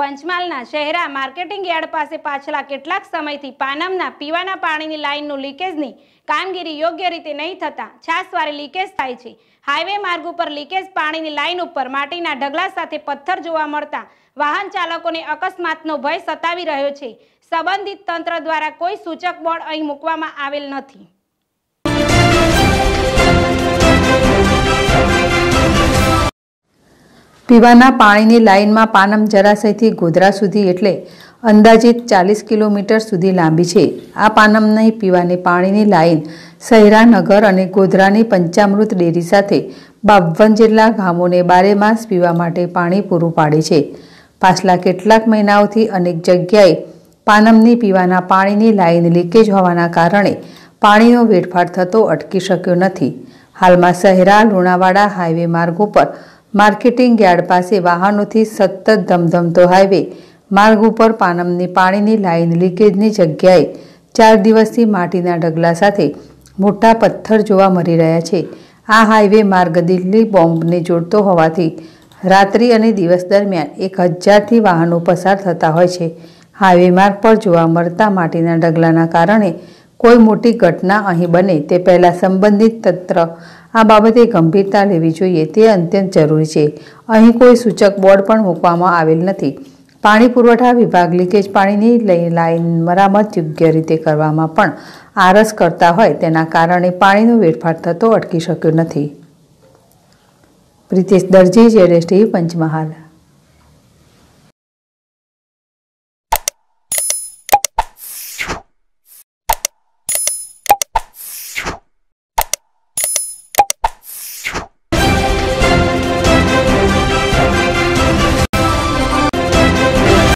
પંચમહાલના Shehera marketing yard પાસે પાછલા કેટલાક સમયથી પાનમના પીવાના પાણીની લાઇનનું લીકેજની કામગીરી યોગ્ય રીતે નહીં થતાં છાસવારે લીકેજ થાય છે હાઇવે માર્ગ ઉપર લીકેજ પાણીની લાઇન ઉપર માટીના ઢગલા સાથે પથ્થર જોવા મળતા વાહન ચાલકોને અકસ્માતનો ભય સતાવી રહ્યો છે સંબંધિત તંત્ર દ્વારા કોઈ સૂચક બોર્ડ અહીં મૂકવામાં આવેલ નથી પીવાના પાણીની લાઇનમાં પાનમ જરાશયથી ગોધરા સુધી એટલે અંદાજિત ચાલીસ કિલોમીટર સુધી લાંબી છે આ પાનમની પીવાની પાણીની લાઇન સહેરાનગર અને ગોધરાની પંચામૃત ડેરી સાથે બાવન જેટલા ગામોને બારેમાસ પીવા માટે પાણી પૂરું પાડે છે પાછલા કેટલાક મહિનાઓથી અનેક જગ્યાએ પાનમની પીવાના પાણીની લાઇન લીકેજ હોવાના કારણે પાણીનો વેડફાટ થતો અટકી શક્યો નથી હાલમાં સહેરા લુણાવાડા હાઇવે માર્ગ ઉપર માર્કેટિંગ યાર્ડ પાસે વાહનોથી સતત ધમધમતો હાઈવે માર્ગ ઉપર પાનમની પાણીની લાઈન લીકેજની જગ્યાએ ચાર દિવસથી માટીના ઢગલા સાથે મોટા પથ્થર જોવા મળી રહ્યા છે આ હાઈવે માર્ગ દિલ્હી બોમ્બને જોડતો હોવાથી રાત્રિ અને દિવસ દરમિયાન એક હજારથી વાહનો પસાર થતા હોય છે હાઈવે માર્ગ પર જોવા મળતા માટીના ઢગલાના કારણે કોઈ મોટી ઘટના અહીં બને તે પહેલાં સંબંધિત તંત્ર આ બાબતે ગંભીરતા લેવી જોઈએ તે અત્યંત જરૂરી છે અહીં કોઈ સૂચક બોર્ડ પણ મૂકવામાં આવેલ નથી પાણી પુરવઠા વિભાગ લીકેજ પાણીની લઈ લાઇન મરામત યોગ્ય રીતે કરવામાં પણ આરસ કરતા હોય તેના કારણે પાણીનો વેડફાટ થતો અટકી શક્યો નથી પ્રિતેશ દરજી જેડેશ પંચમહાલ